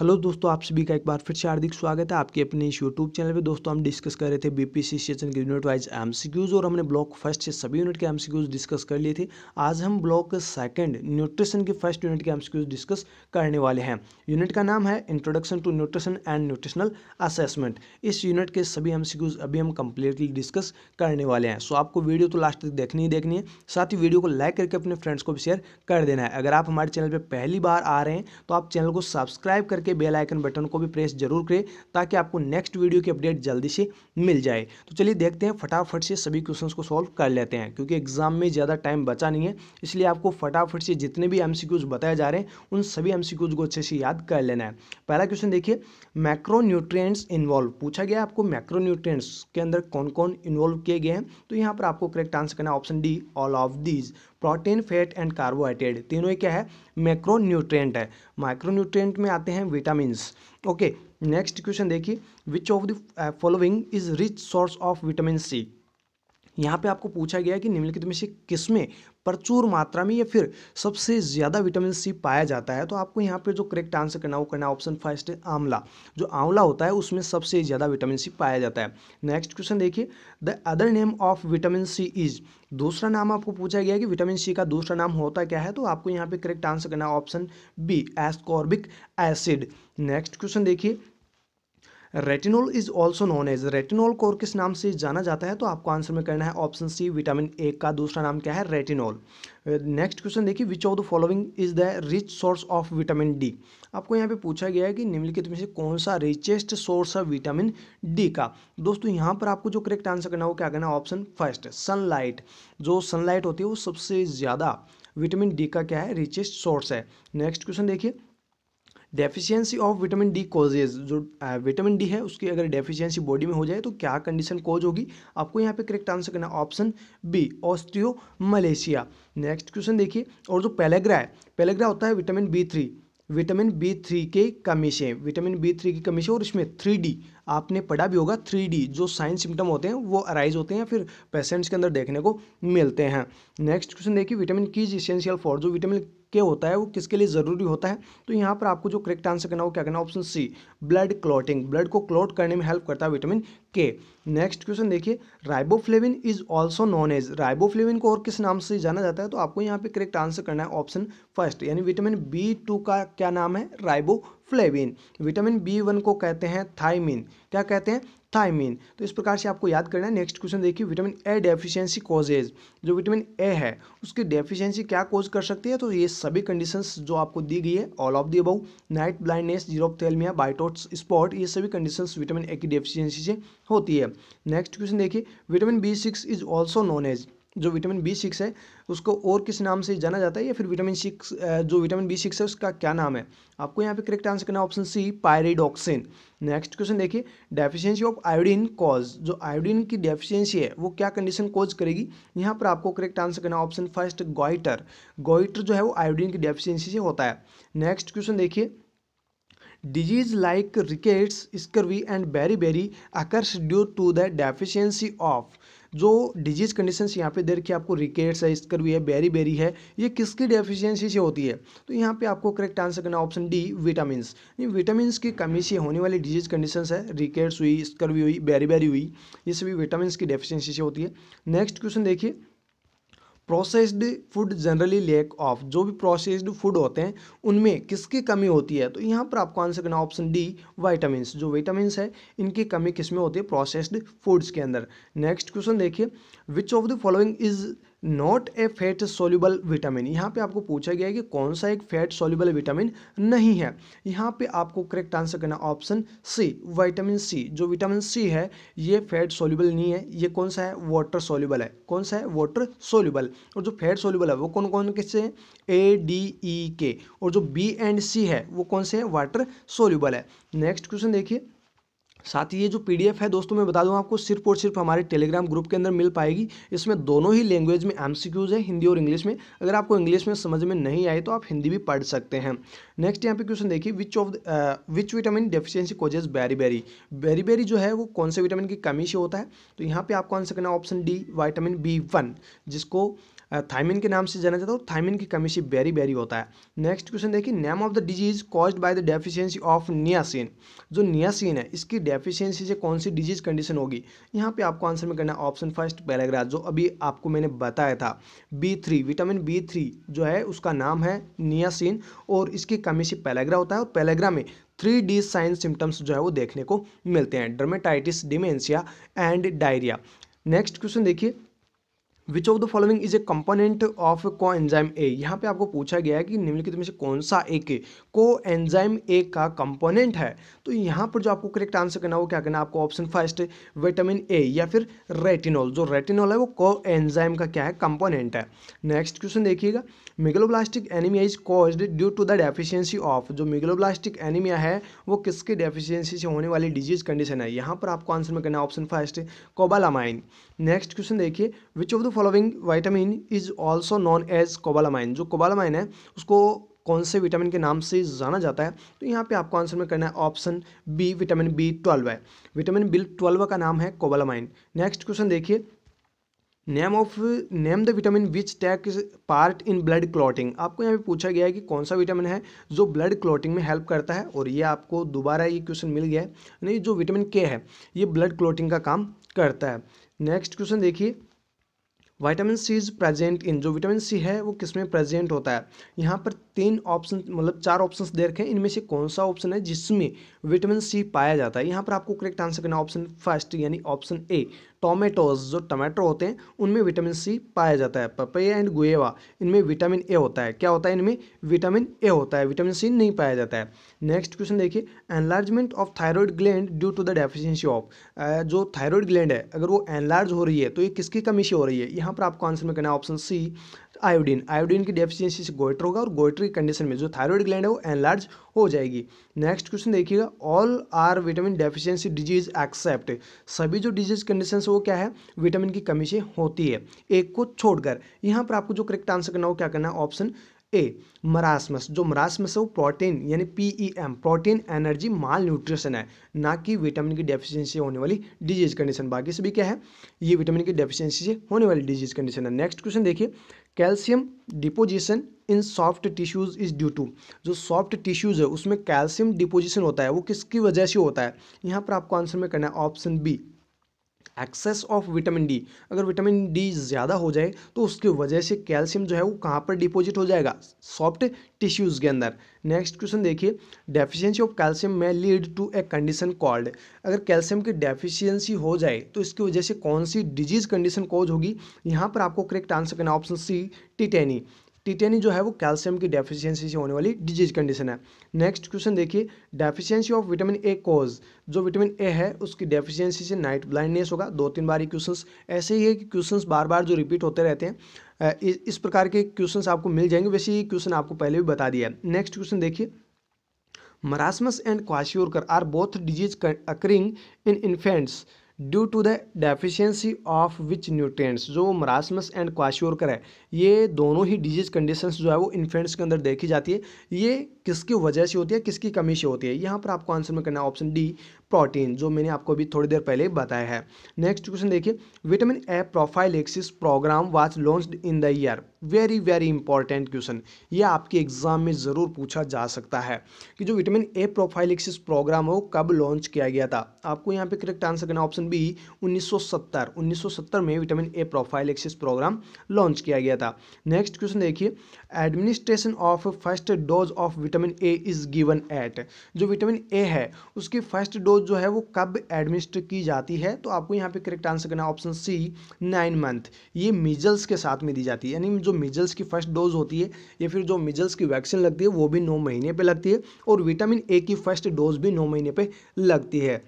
hello दोस्तों आप सभी का एक बार फिर से हार्दिक स्वागत है आपके अपने इस यूट्यूब चैनल पे दोस्तों हम डिस्कस कर रहे थे बीपीसी सेशन के यूनिट वाइज एमसीक्यूज और हमने ब्लॉक फर्स्ट से सभी यूनिट के एमसीक्यूज डिस्कस कर लिए थे आज हम ब्लॉक सेकंड न्यूट्रिशन के फर्स्ट यूनिट के एम डिस्कस करने वाले हैं यूनिट का नाम है introduction to nutrition and nutritional assessment इस यूनिट के सभी एम अभी हम कंप्लीटली डिस्कस करने वाले हैं सो आपको वीडियो तो लास्ट तक देखनी ही देखनी है साथ ही वीडियो को लाइक करके अपने फ्रेंड्स को भी शेयर कर देना है अगर आप हमारे चैनल पर पहली बार आ रहे हैं तो आप चैनल को सब्सक्राइब करके बेल आइकन बटन को भी प्रेस जरूर करें ताकि आपको नेक्स्ट वीडियो की अपडेट जल्दी से मिल जाए तो चलिए देखते हैं फटाफट से सभी क्वेश्चन को सॉल्व कर लेते हैं क्योंकि एग्जाम में ज़्यादा टाइम बचा नहीं है इसलिए आपको फटाफट से जितने भी एम बताए जा रहे हैं उन सभी एम को अच्छे से याद कर लेना है पहला क्वेश्चन देखिए मैक्रो न्यूट्रियट्स इन्वॉल्व पूछा गया आपको मैक्रो न्यूट्रियट्स के अंदर कौन कौन इन्वॉल्व किए गए हैं तो यहाँ पर आपको करेक्ट आंसर करना option D all of these protein fat and carbohydrate तीनों ही क्या है मैक्रोन्यूट्रिएंट है माइक्रोन्यूट्रिएंट में आते हैं विटामिन ओके नेक्स्ट क्वेश्चन देखिए which of the following is rich source of vitamin C यहाँ पे आपको पूछा गया कि निम्नलिखित में से किस में प्रचुर मात्रा में या फिर सबसे ज़्यादा विटामिन सी पाया जाता है तो आपको यहाँ पे जो करेक्ट आंसर करना वो करना ऑप्शन फर्स्ट है आंवला जो आंवला होता है उसमें सबसे ज़्यादा विटामिन सी पाया जाता है नेक्स्ट क्वेश्चन देखिए the other name of vitamin C is दूसरा नाम आपको पूछा गया कि विटामिन सी का दूसरा नाम होता क्या है तो आपको यहाँ पे करेक्ट आंसर करना option B ascorbic acid next question देखिए retinol is also known as retinol को और किस नाम से जाना जाता है तो आपको आंसर में करना है ऑप्शन सी विटामिन ए का दूसरा नाम क्या है रेटिनोल नेक्स्ट क्वेश्चन देखिए which of the following is the rich source of vitamin D आपको यहाँ पे पूछा गया है कि निम्नलिखित में से कौन सा रिचेस्ट सोर्स है विटामिन डी का दोस्तों यहाँ पर आपको जो करेक्ट आंसर करना हो क्या करना है ऑप्शन फर्स्ट सनलाइट जो सनलाइट होती है वो सबसे ज़्यादा विटामिन डी का क्या है रिचेस्ट सोर्स है नेक्स्ट क्वेश्चन देखिए deficiency of vitamin D causes जो विटामिन डी है उसकी अगर डेफिशिएंसी बॉडी में हो जाए तो क्या कंडीशन कॉज होगी आपको यहाँ पे करेक्ट आंसर करना option B osteomalacia next question देखिए और जो पेलेग्रा है पेलेग्रा होता है vitamin B three vitamin B three के कमी से विटामिन बी थ्री की कमी से और इसमें थ्री डी आपने पढ़ा भी होगा थ्री डी जो साइन सिम्टम होते हैं वो अराइज होते हैं या फिर पेशेंट्स के अंदर देखने को मिलते हैं नेक्स्ट क्वेश्चन देखिए vitamin K is essential for जो विटामिन के होता है वो किसके लिए ज़रूरी होता है तो यहाँ पर आपको जो करेक्ट आंसर करना हो क्या करना option C blood clotting blood को क्लॉट करने में हेल्प करता है विटामिन के नेक्स्ट क्वेश्चन देखिए riboflavin is also known as riboflavin को और किस नाम से जाना जाता है तो आपको यहाँ पे करेक्ट आंसर करना है ऑप्शन फर्स्ट यानी विटामिन बी टू का क्या नाम है riboflavin vitamin B one को कहते हैं थाइमिन क्या कहते हैं थाइमिन तो इस प्रकार से आपको याद करना है नेक्स्ट क्वेश्चन देखिए विटामिन ए डेफिशिएंसी कॉजेज जो विटामिन ए है उसकी डेफिशिएंसी क्या कॉज कर सकती है तो ये सभी कंडीशंस जो आपको दी गई है all of the above night blindness ophthalmia Bitot's spot ये सभी कंडीशंस विटामिन ए की डेफिशियंसी से होती है नेक्स्ट क्वेश्चन देखिए vitamin B six is also known as जो विटामिन बी सिक्स है उसको और किस नाम से जाना जाता है या फिर विटामिन सिक्स जो विटामिन बी सिक्स है उसका क्या नाम है आपको यहाँ पे करेक्ट आंसर करना option C pyridoxine next question देखिए डेफिशिएंसी ऑफ आयोडीन कॉज जो आयोडीन की डेफिशिएंसी है वो क्या कंडीशन कॉज करेगी यहाँ पर आपको करेक्ट आंसर करना ऑप्शन फर्स्ट गोइटर गोइटर जो है वो आयोडीन की डेफिशियंसी से होता है नेक्स्ट क्वेश्चन देखिए disease like rickets scurvy and berry berry occurs due to the deficiency of जो डिजीज़ कंडीशन यहाँ पे दे रखी है आपको रिकेट्स है स्कर्वी है बेरी बेरी है ये किसकी डेफिशियंसी से होती है तो यहाँ पे आपको करेक्ट आंसर करना ऑप्शन डी विटामिन विटामिन की कमी से होने वाली डिजीज कंडीशन है रिकेट्स हुई स्कर्वी हुई बेरी बेरी हुई ये सभी विटामिन की डेफिशियंसी से होती है नेक्स्ट क्वेश्चन देखिए processed food generally lack of जो भी प्रोसेस्ड फूड होते हैं उनमें किसकी कमी होती है तो यहाँ पर आपको आंसर करना ऑप्शन डी वाइटामस जो वाइटामिन है इनकी कमी किस में होती है प्रोसेस्ड फूड्स के अंदर नेक्स्ट क्वेश्चन देखिए which of the following is not a fat soluble vitamin यहाँ पे आपको पूछा गया है कि कौन सा एक फैट सोल्यूबल विटामिन नहीं है यहाँ पे आपको करेक्ट आंसर करना ऑप्शन सी विटामिन सी जो विटामिन सी है ये फैट सोल्यूबल नहीं है ये कौन सा है वाटर सोल्यूबल है कौन सा है वाटर सोल्यूबल और जो फैट सोल्यूबल है वो कौन कौन किससे हैं ए डी ई के और जो बी एंड सी है वो कौन से है वाटर सोल्यूबल है नेक्स्ट क्वेश्चन देखिए साथ ही ये जो पीडीएफ है दोस्तों मैं बता दूं आपको सिर्फ और सिर्फ हमारे टेलीग्राम ग्रुप के अंदर मिल पाएगी इसमें दोनों ही लैंग्वेज में एमसीक्यूज है हिंदी और इंग्लिश में अगर आपको इंग्लिश में समझ में नहीं आए तो आप हिंदी भी पढ़ सकते हैं नेक्स्ट यहाँ पे क्वेश्चन देखिए which of which vitamin deficiency causes beriberi beriberi जो है वो कौन से विटामिन की कमी से होता है तो यहाँ पर आपको आंसर करना ऑप्शन डी वाइटामिन बी जिसको थाइमिन के नाम से जाना जाता है और थाइमिन की कमी से बेरी बेरी होता है नेक्स्ट क्वेश्चन देखिए name of the disease caused by the deficiency of niacin जो नियासिन है इसकी डेफिशिएंसी से कौन सी डिजीज कंडीशन होगी यहाँ पे आपको आंसर में करना ऑप्शन फर्स्ट पैराग्राफ जो अभी आपको मैंने बताया था B three vitamin B three जो है उसका नाम है नियासिन और इसकी कमी से पैलेग्रा होता है और पैलेग्रा में थ्री डी साइन सिम्टम्स जो है वो देखने को मिलते हैं dermatitis dementia and diarrhoea next question देखिए which of the following is a component of coenzyme A यहाँ पे आपको पूछा गया है कि निम्नलिखित में से कौन सा एक को एंजाइम ए का कंपोनेंट है तो यहाँ पर जो आपको करेक्ट आंसर करना वो क्या करना आपको ऑप्शन फर्स्ट विटामिन ए या फिर रेटिनॉल जो रेटिनॉल है वो को एंजाइम का क्या है कंपोनेंट है नेक्स्ट क्वेश्चन देखिएगा megaloblastic anaemia is caused due to the deficiency of जो मेगलोब्लास्टिक एनीमिया है वो किसके डेफिशिएंसी से होने वाली डिजीज कंडीशन है यहाँ पर आपको आंसर में करना है option first cobalamin next question देखिए which of the following vitamin is also known as cobalamin जो कोबालामाइन है उसको कौन से विटामिन के नाम से जाना जाता है तो यहाँ पे आपको आंसर में करना है option B vitamin B twelve है विटामिन बी ट्वेल्व का नाम है कोबालामाइन नेक्स्ट क्वेश्चन देखिए name of name the vitamin which take part in blood clotting आपको यहाँ पे पूछा गया है कि कौन सा विटामिन है जो ब्लड क्लॉटिंग में हेल्प करता है और ये आपको दोबारा ये क्वेश्चन मिल गया है नहीं जो विटामिन के है ये ब्लड क्लॉटिंग का काम करता है नेक्स्ट क्वेश्चन देखिए vitamin C is present in जो विटामिन सी है वो किस में प्रेजेंट होता है यहाँ पर तीन ऑप्शन मतलब चार ऑप्शन दे रखे हैं इनमें से कौन सा ऑप्शन है जिसमें विटामिन सी पाया जाता है यहाँ पर आपको करेक्ट आंसर करना ऑप्शन फर्स्ट यानी ऑप्शन ए टोमेटोज जो टमाटो होते हैं उनमें विटामिन सी पाया जाता है पपैया एंड गुएवा इनमें विटामिन ए होता है क्या होता है इनमें विटामिन ए होता है विटामिन सी नहीं पाया जाता है नेक्स्ट क्वेश्चन देखिए enlargement of thyroid gland due to the deficiency of जो थायरॉयड ग्लैंड है अगर वो एनलार्ज हो रही है तो ये किसकी कमी से हो रही है यहाँ पर आपको आंसर में करना है ऑप्शन सी आयोडीन आयोडीन की डेफिशिएंसी से गोइटर होगा और गोइटर की कंडीशन में जो थायराइड ग्लैंड है वो एनलार्ज हो जाएगी नेक्स्ट क्वेश्चन देखिएगा all are vitamin deficiency disease except सभी जो डिजीज कंडीशन है वो क्या है विटामिन की कमी से होती है एक को छोड़कर यहाँ पर आपको जो करेक्ट आंसर करना हो क्या करना है ऑप्शन ए मरासमस जो मरासमस है वो प्रोटीन यानी P E M protein energy malnutrition है ना कि विटामिन की डेफिशिएंसी होने वाली डिजीज कंडीशन बाकी सभी क्या है ये विटामिन की डेफिशिएंसी से होने वाली डिजीज कंडीशन है नेक्स्ट क्वेश्चन देखिए calcium deposition in soft tissues is due to जो सॉफ्ट टिश्यूज़ है उसमें कैल्शियम डिपोजिशन होता है वो किसकी वजह से होता है यहाँ पर आपको आंसर में करना है option B excess of vitamin D अगर विटामिन डी ज़्यादा हो जाए तो उसकी वजह से कैल्शियम जो है वो कहाँ पर डिपॉजिट हो जाएगा सॉफ्ट टिश्यूज़ के अंदर नेक्स्ट क्वेश्चन देखिए deficiency of calcium may lead to a condition called अगर कैल्शियम की डेफिशिएंसी हो जाए तो इसकी वजह से कौन सी डिजीज कंडीशन कॉज होगी यहाँ पर आपको करेक्ट आंसर करना ऑप्शन सी टिटेनी टिटेनी जो है वो कैल्शियम की डेफिशिएंसी से होने वाली डिजीज कंडीशन है नेक्स्ट क्वेश्चन देखिए deficiency of vitamin A cause जो विटामिन ए है उसकी डेफिशिएंसी से नाइट ब्लाइंडनेस होगा दो तीन बार ये क्वेश्चन ऐसे ही है कि क्वेश्चन बार बार जो रिपीट होते रहते हैं इस प्रकार के क्वेश्चन आपको मिल जाएंगे वैसे ये क्वेश्चन आपको पहले भी बता दिया है नेक्स्ट क्वेश्चन देखिए marasmus and kwashiorkor are both disease occurring in infants due to the deficiency of which nutrients जो मरासमस एंड क्वाश्योरकर है ये दोनों ही डिजीज कंडीशंस जो है वो इन्फेंट्स के अंदर देखी जाती है ये किसकी वजह से होती है किसकी कमी से होती है यहाँ पर आपको आंसर में करना है ऑप्शन डी प्रोटीन जो मैंने आपको अभी थोड़ी देर पहले बताया है नेक्स्ट क्वेश्चन देखिए vitamin A prophylaxis program was launched in the year very very important question ये आपके एग्जाम में ज़रूर पूछा जा सकता है कि जो विटामिन ए प्रोफाइलिक्सिस प्रोग्राम है वो कब लॉन्च किया गया था आपको यहाँ पे करेक्ट आंसर करना ऑप्शन बी 1970 1970 में vitamin A prophylaxis program launch किया गया था नेक्स्ट क्वेश्चन देखिए administration of first dose of vitamin A is given at जो विटामिन ए है उसकी फर्स्ट डोज जो है वो कब एडमिनिस्टर की जाती है तो आपको यहाँ पे करेक्ट आंसर करना ऑप्शन सी नाइन मंथ ये मिजल्स के साथ में दी जाती है यानी जो जो मिजल्स की फर्स्ट डोज होती है या फिर जो मिजल्स की वैक्सीन लगती है वो भी नौ महीने पर लगती है और विटामिन ए की फर्स्ट डोज भी नौ महीने पर लगती है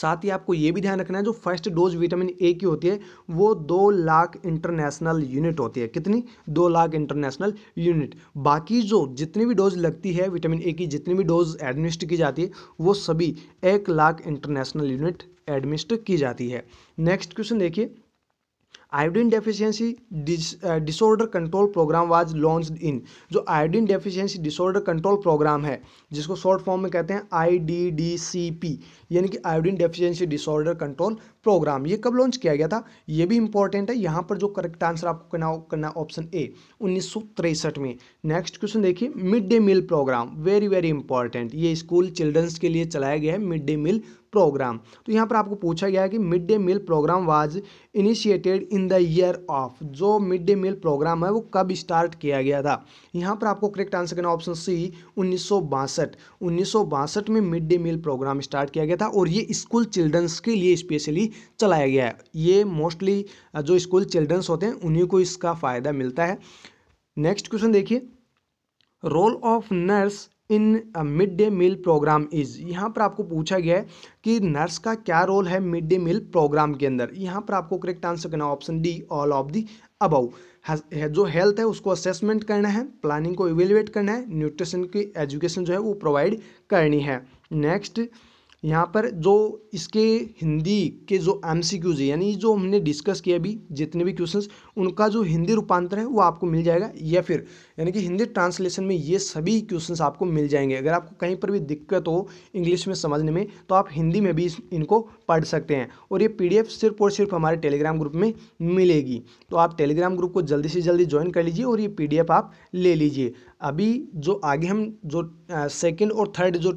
साथ ही आपको ये भी ध्यान रखना है जो फर्स्ट डोज विटामिन ए की होती है वो दो लाख इंटरनेशनल यूनिट होती है कितनी दो लाख इंटरनेशनल यूनिट बाकी जो जितनी भी डोज लगती है विटामिन ए की जितनी भी डोज एडमिनिस्टर की जाती है वो सभी एक लाख इंटरनेशनल यूनिट एडमिनिस्टर की जाती है नेक्स्ट क्वेश्चन देखिए iodine deficiency disorder control program was launch in जो iodine deficiency disorder control program है जिसको शॉर्ट फॉर्म में कहते हैं I D D C P यानी कि iodine deficiency disorder control program ये कब लॉन्च किया गया था ये भी इंपॉर्टेंट है यहाँ पर जो करेक्ट आंसर आपको करना करना ऑप्शन ए उन्नीस में नेक्स्ट क्वेश्चन देखिए mid day meal program very very important ये स्कूल चिल्ड्रंस के लिए चलाया गया है मिड डे मील प्रोग्राम तो यहाँ पर आपको पूछा गया है कि mid day meal program was initiated in the year of जो मिड डे मील प्रोग्राम है वो कब स्टार्ट किया गया था यहाँ पर आपको करेक्ट आंसर करना ऑप्शन सी उन्नीस सौ बासठ उन्नीस सौ में mid day meal program start किया गया था और ये स्कूल चिल्ड्रंस के लिए स्पेशली चलाया गया है ये मोस्टली जो स्कूल चिल्ड्रंस होते हैं उन्हीं को इसका फ़ायदा मिलता है नेक्स्ट क्वेश्चन देखिए role of nurse in mid day meal program is यहाँ पर आपको पूछा गया है कि नर्स का क्या रोल है मिड डे मील प्रोग्राम के अंदर यहाँ पर आपको करेक्ट आंसर करना option D all of the above जो हेल्थ है उसको असेसमेंट करना है प्लानिंग को इवेलुएट करना है न्यूट्रिशन की एजुकेशन जो है वो प्रोवाइड करनी है नेक्स्ट यहाँ पर जो इसके हिंदी के जो एम सी क्यूज़ यानी जो हमने डिस्कस किया अभी जितने भी क्वेश्चंस उनका जो हिंदी रूपांतर है वो आपको मिल जाएगा या फिर यानी कि हिंदी ट्रांसलेशन में ये सभी क्वेश्चंस आपको मिल जाएंगे अगर आपको कहीं पर भी दिक्कत हो इंग्लिश में समझने में तो आप हिंदी में भी इनको पढ़ सकते हैं और ये पी सिर्फ और सिर्फ हमारे टेलीग्राम ग्रुप में मिलेगी तो आप टेलीग्राम ग्रुप को जल्दी से जल्दी ज्वाइन कर लीजिए और ये पी आप ले लीजिए अभी जो आगे हम जो सेकेंड और थर्ड जो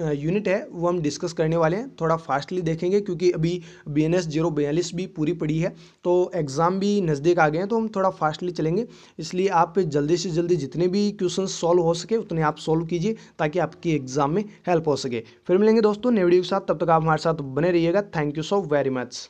यूनिट है वो हम डिस्कस करने वाले हैं थोड़ा फास्टली देखेंगे क्योंकि अभी बी एन एस जीरो बयालीस भी पूरी पड़ी है तो एग्ज़ाम भी नज़दीक आ गए हैं तो हम थोड़ा फास्टली चलेंगे इसलिए आप जल्दी से जल्दी जितने भी क्वेश्चन सॉल्व हो सके उतने आप सॉल्व कीजिए ताकि आपकी एग्ज़ाम में हेल्प हो सके फिर मिलेंगे दोस्तों नेवडियो के साथ तब तक आप हमारे साथ बने रहिएगा thank you so very much